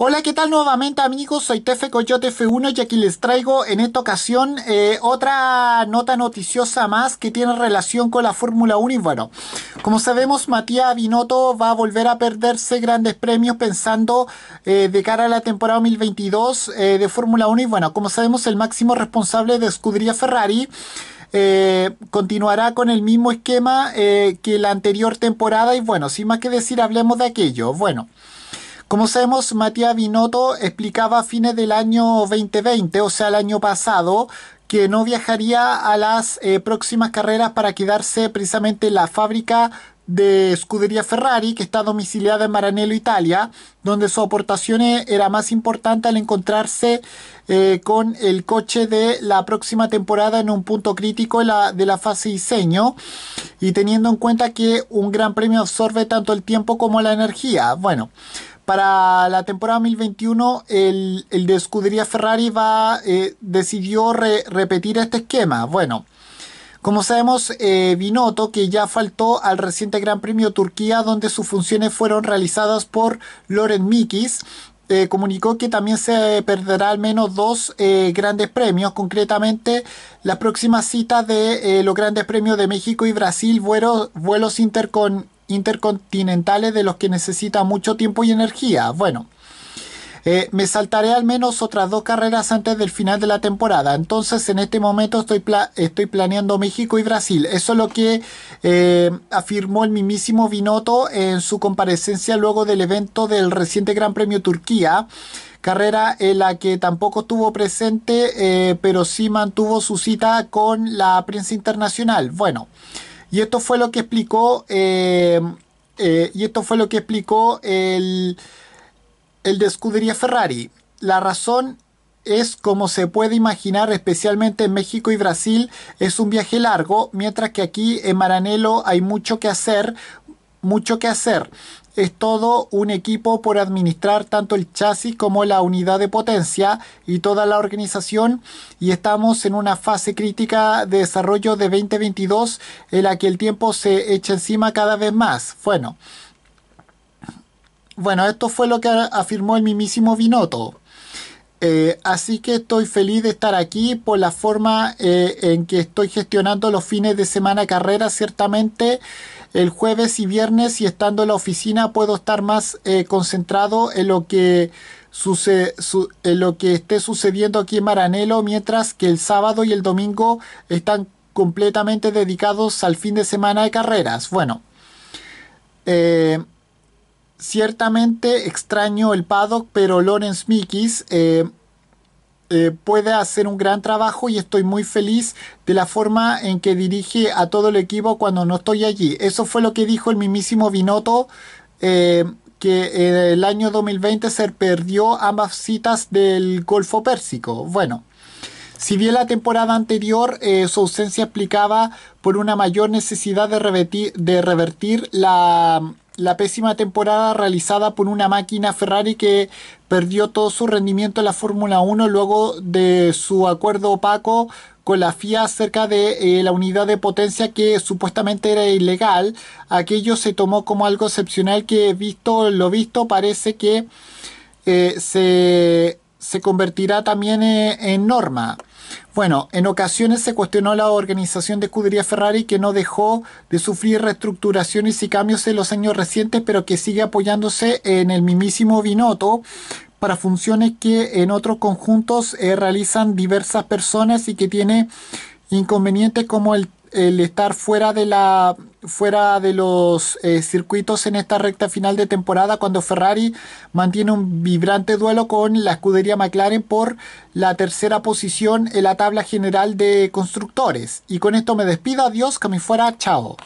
Hola, ¿qué tal nuevamente amigos? Soy Tefe Coyote F1 y aquí les traigo en esta ocasión eh, otra nota noticiosa más que tiene relación con la Fórmula 1 y bueno, como sabemos Matías Binotto va a volver a perderse grandes premios pensando eh, de cara a la temporada 2022 eh, de Fórmula 1 y bueno, como sabemos el máximo responsable de escudería Ferrari continuará con el mismo esquema que la anterior temporada y bueno, sin más que decir, hablemos de aquello. Bueno. Como sabemos, Matías Binotto explicaba a fines del año 2020, o sea, el año pasado, que no viajaría a las eh, próximas carreras para quedarse precisamente en la fábrica de escudería Ferrari, que está domiciliada en Maranello, Italia, donde su aportación era más importante al encontrarse eh, con el coche de la próxima temporada en un punto crítico de la fase diseño y teniendo en cuenta que un gran premio absorbe tanto el tiempo como la energía. Bueno, para la temporada 2021, el, de escudería Ferrari va, eh, decidió repetir este esquema. Bueno, como sabemos, eh, Binotto, que ya faltó al reciente Gran Premio Turquía, donde sus funciones fueron realizadas por Loren Mikis, eh, comunicó que también se perderá al menos dos eh, grandes premios, concretamente las próximas citas de los grandes premios de México y Brasil, vuelos, vuelos intercon, intercontinentales de los que necesita mucho tiempo y energía. Bueno, eh, me saltaré al menos otras dos carreras antes del final de la temporada. Entonces, en este momento estoy, estoy planeando México y Brasil. Eso es lo que eh, afirmó el mismísimo Binotto en su comparecencia luego del evento del reciente Gran Premio Turquía. Carrera en la que tampoco estuvo presente, eh, pero sí mantuvo su cita con la prensa internacional. Bueno. Y esto fue lo que explicó, eh, eh, y esto fue lo que explicó el, el de Ferrari. La razón es como se puede imaginar, especialmente en México y Brasil, es un viaje largo, mientras que aquí en Maranelo hay mucho que hacer, mucho que hacer. Es todo un equipo por administrar tanto el chasis como la unidad de potencia y toda la organización y estamos en una fase crítica de desarrollo de 2022 en la que el tiempo se echa encima cada vez más. Bueno, bueno esto fue lo que afirmó el mismísimo Binotto. Eh, así que estoy feliz de estar aquí por la forma eh, en que estoy gestionando los fines de semana carrera, ciertamente el jueves y viernes y estando en la oficina puedo estar más eh, concentrado en lo que en lo que esté sucediendo aquí en Maranelo, mientras que el sábado y el domingo están completamente dedicados al fin de semana de carreras. Bueno, eh, ciertamente extraño el paddock, pero Lorenz Mikis eh, eh, puede hacer un gran trabajo y estoy muy feliz de la forma en que dirige a todo el equipo cuando no estoy allí. Eso fue lo que dijo el mismísimo Binotto, eh, que eh, el año 2020 se perdió ambas citas del Golfo Pérsico. Bueno. Si bien la temporada anterior su ausencia explicaba por una mayor necesidad de de revertir la la pésima temporada realizada por una máquina Ferrari que perdió todo su rendimiento en la Fórmula 1 luego de su acuerdo opaco con la FIA acerca de eh, la unidad de potencia que supuestamente era ilegal. Aquello se tomó como algo excepcional que visto lo visto parece que eh, se se convertirá también eh, en norma. Bueno, en ocasiones se cuestionó la organización de escudería Ferrari que no dejó de sufrir reestructuraciones y cambios en los años recientes, pero que sigue apoyándose en el mismísimo Binotto para funciones que en otros conjuntos eh, realizan diversas personas y que tiene inconvenientes como el estar fuera de la fuera de los eh, circuitos en esta recta final de temporada cuando Ferrari mantiene un vibrante duelo con la escudería McLaren por la tercera posición en la tabla general de constructores. Y con esto me despido, adiós, que me fuera, chao.